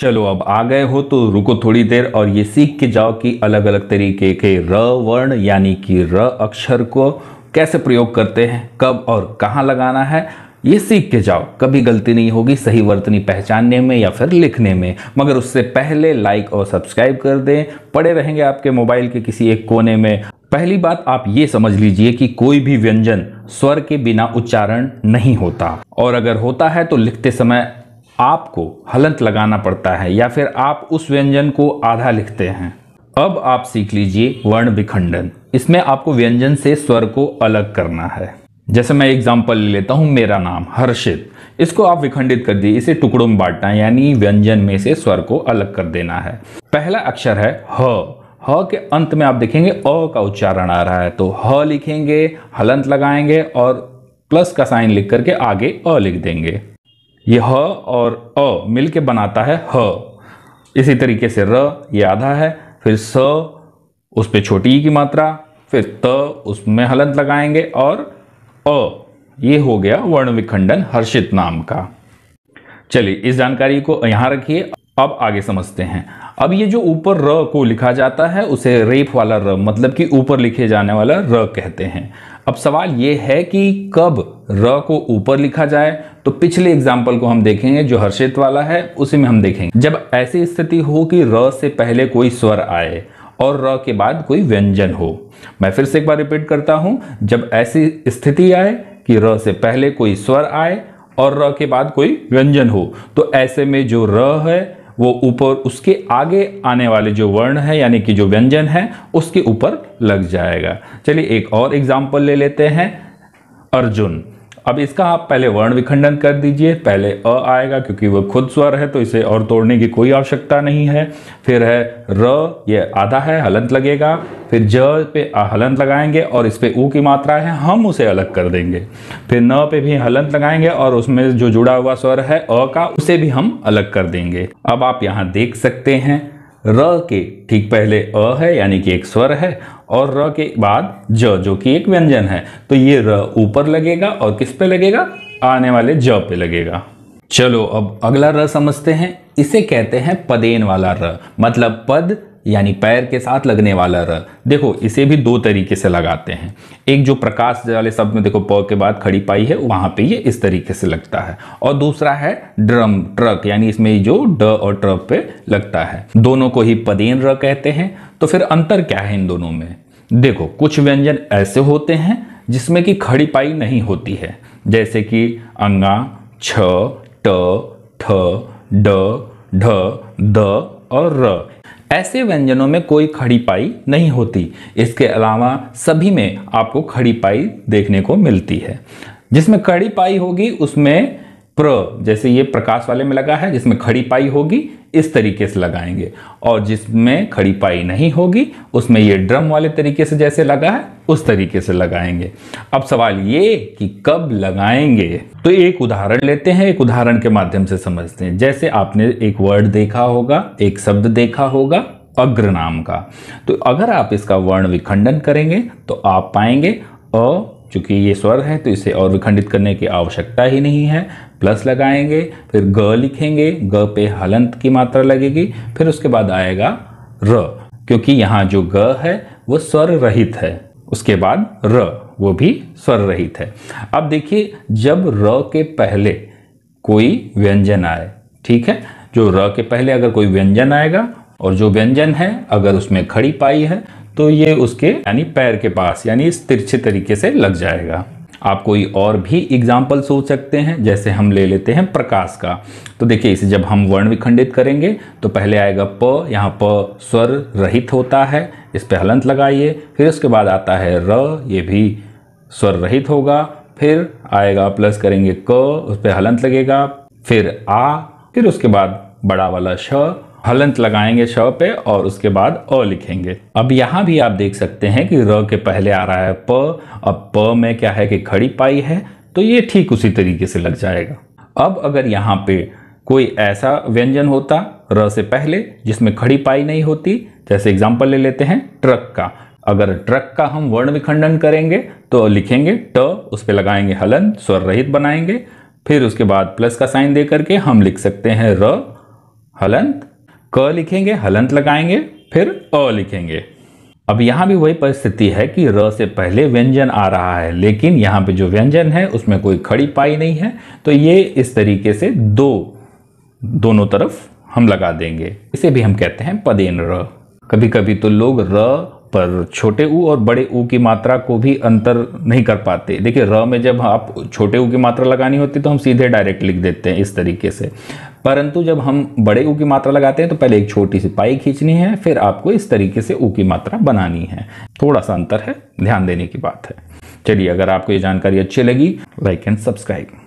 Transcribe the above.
चलो अब आ गए हो तो रुको थोड़ी देर और ये सीख के जाओ कि अलग अलग तरीके के र वर्ण यानी कि र अक्षर को कैसे प्रयोग करते हैं कब और कहाँ लगाना है ये सीख के जाओ कभी गलती नहीं होगी सही वर्तनी पहचानने में या फिर लिखने में मगर उससे पहले लाइक और सब्सक्राइब कर दें पड़े रहेंगे आपके मोबाइल के किसी एक कोने में पहली बात आप ये समझ लीजिए कि कोई भी व्यंजन स्वर के बिना उच्चारण नहीं होता और अगर होता है तो लिखते समय आपको हलंत लगाना पड़ता है या फिर आप उस व्यंजन को आधा लिखते हैं अब आप सीख लीजिए वर्ण विखंडन इसमें आपको व्यंजन से स्वर को अलग करना है जैसे मैं एग्जाम्पल ले लेता हूँ मेरा नाम हर्षित इसको आप विखंडित कर दिए इसे टुकड़ों में बांटना यानी व्यंजन में से स्वर को अलग कर देना है पहला अक्षर है ह ह के अंत में आप देखेंगे अ का उच्चारण आ रहा है तो ह लिखेंगे हलंत लगाएंगे और प्लस का साइन लिख करके आगे अ लिख देंगे ये ह और अ मिल के बनाता है ह इसी तरीके से र ये आधा है फिर स उस पर छोटी की मात्रा फिर त उसमें हलंत लगाएंगे और अ ये हो गया वर्ण विखंडन हर्षित नाम का चलिए इस जानकारी को यहां रखिए अब आगे समझते हैं अब ये जो ऊपर र को लिखा जाता है उसे रेप वाला र मतलब कि ऊपर लिखे जाने वाला र कहते हैं अब सवाल ये है कि कब र को ऊपर लिखा जाए तो पिछले एग्जाम्पल को हम देखेंगे जो हर्षित वाला है उसी में हम देखेंगे जब ऐसी स्थिति हो कि र से पहले कोई स्वर आए और र के बाद कोई व्यंजन हो मैं फिर से एक बार रिपीट करता हूं जब ऐसी स्थिति आए कि र से पहले कोई स्वर आए और र के बाद कोई व्यंजन हो तो ऐसे में जो र है वो ऊपर उसके आगे आने वाले जो वर्ण है यानी कि जो व्यंजन है उसके ऊपर लग जाएगा चलिए एक और एग्जाम्पल ले लेते हैं अर्जुन अब इसका आप पहले वर्ण विखंडन कर दीजिए पहले अ आएगा क्योंकि वह खुद स्वर है तो इसे और तोड़ने की कोई आवश्यकता नहीं है फिर है र ये आधा है हलंत लगेगा फिर ज पे हलंत लगाएंगे और इस पर ऊ की मात्रा है हम उसे अलग कर देंगे फिर न पे भी हलंत लगाएंगे और उसमें जो जुड़ा हुआ स्वर है अ का उसे भी हम अलग कर देंगे अब आप यहाँ देख सकते हैं र के ठीक पहले अ है यानी कि एक स्वर है और र के बाद ज जो कि एक व्यंजन है तो ये र ऊपर लगेगा और किस पे लगेगा आने वाले ज पे लगेगा चलो अब अगला र समझते हैं इसे कहते हैं पदेन वाला र मतलब पद यानी पैर के साथ लगने वाला र देखो इसे भी दो तरीके से लगाते हैं एक जो प्रकाश वाले शब्द में देखो प के बाद खड़ी पाई है वहाँ पे ये इस तरीके से लगता है और दूसरा है ड्रम ट्रक यानी इसमें जो ड और ट्रक पे लगता है दोनों को ही पदेन र कहते हैं तो फिर अंतर क्या है इन दोनों में देखो कुछ व्यंजन ऐसे होते हैं जिसमें कि खड़ी पाई नहीं होती है जैसे कि अंगा छ ट ठ ड ढ द और र ऐसे व्यंजनों में कोई खड़ी पाई नहीं होती इसके अलावा सभी में आपको खड़ी पाई देखने को मिलती है जिसमें कड़ी पाई होगी उसमें प्र जैसे ये प्रकाश वाले में लगा है जिसमें खड़ी पाई होगी इस तरीके से लगाएंगे और जिसमें खड़ी पाई नहीं होगी उसमें ये ड्रम वाले तरीके से जैसे लगा है उस तरीके से लगाएंगे अब सवाल ये कि कब लगाएंगे तो एक उदाहरण लेते हैं एक उदाहरण के माध्यम से समझते हैं जैसे आपने एक वर्ड देखा होगा एक शब्द देखा होगा अग्र नाम का तो अगर आप इसका वर्ण विखंडन करेंगे तो आप पाएंगे अ चूँकि ये स्वर है तो इसे और विखंडित करने की आवश्यकता ही नहीं है प्लस लगाएंगे फिर ग लिखेंगे ग पे हलंत की मात्रा लगेगी फिर उसके बाद आएगा र क्योंकि यहाँ जो ग है वो स्वर रहित है उसके बाद र वो भी स्वर रहित है अब देखिए जब र के पहले कोई व्यंजन आए ठीक है जो र के पहले अगर कोई व्यंजन आएगा और जो व्यंजन है अगर उसमें खड़ी पाई है तो ये उसके यानी पैर के पास यानी इस तिरछे तरीके से लग जाएगा आप कोई और भी एग्जाम्पल सोच सकते हैं जैसे हम ले लेते हैं प्रकाश का तो देखिए इसे जब हम वर्ण विखंडित करेंगे तो पहले आएगा प यहाँ प स्वर रहित होता है इस पर हलंत लगाइए फिर उसके बाद आता है र ये भी स्वर रहित होगा फिर आएगा प्लस करेंगे क उस पर हलंत लगेगा फिर आ फिर उसके बाद बड़ा वाला श हलंत लगाएंगे श पे और उसके बाद अ लिखेंगे अब यहाँ भी आप देख सकते हैं कि र के पहले आ रहा है प अब प में क्या है कि खड़ी पाई है तो ये ठीक उसी तरीके से लग जाएगा अब अगर यहाँ पे कोई ऐसा व्यंजन होता र से पहले जिसमें खड़ी पाई नहीं होती जैसे एग्जाम्पल ले लेते हैं ट्रक का अगर ट्रक का हम वर्ण विखंडन करेंगे तो लिखेंगे ट उस पर लगाएंगे हलन स्वर रहित बनाएंगे फिर उसके बाद प्लस का साइन दे करके हम लिख सकते हैं र हलंत क लिखेंगे हलंत लगाएंगे फिर अ लिखेंगे अब यहाँ भी वही परिस्थिति है कि र से पहले व्यंजन आ रहा है लेकिन यहाँ पे जो व्यंजन है उसमें कोई खड़ी पाई नहीं है तो ये इस तरीके से दो दोनों तरफ हम लगा देंगे इसे भी हम कहते हैं पदेन र कभी कभी तो लोग र पर छोटे ऊ और बड़े ऊ की मात्रा को भी अंतर नहीं कर पाते देखिए र में जब आप छोटे ऊ की मात्रा लगानी होती तो हम सीधे डायरेक्ट लिख देते हैं इस तरीके से परंतु जब हम बड़े ऊ की मात्रा लगाते हैं तो पहले एक छोटी सी पाई खींचनी है फिर आपको इस तरीके से ऊ की मात्रा बनानी है थोड़ा सा अंतर है ध्यान देने की बात है चलिए अगर आपको ये जानकारी अच्छी लगी लाइक एंड सब्सक्राइब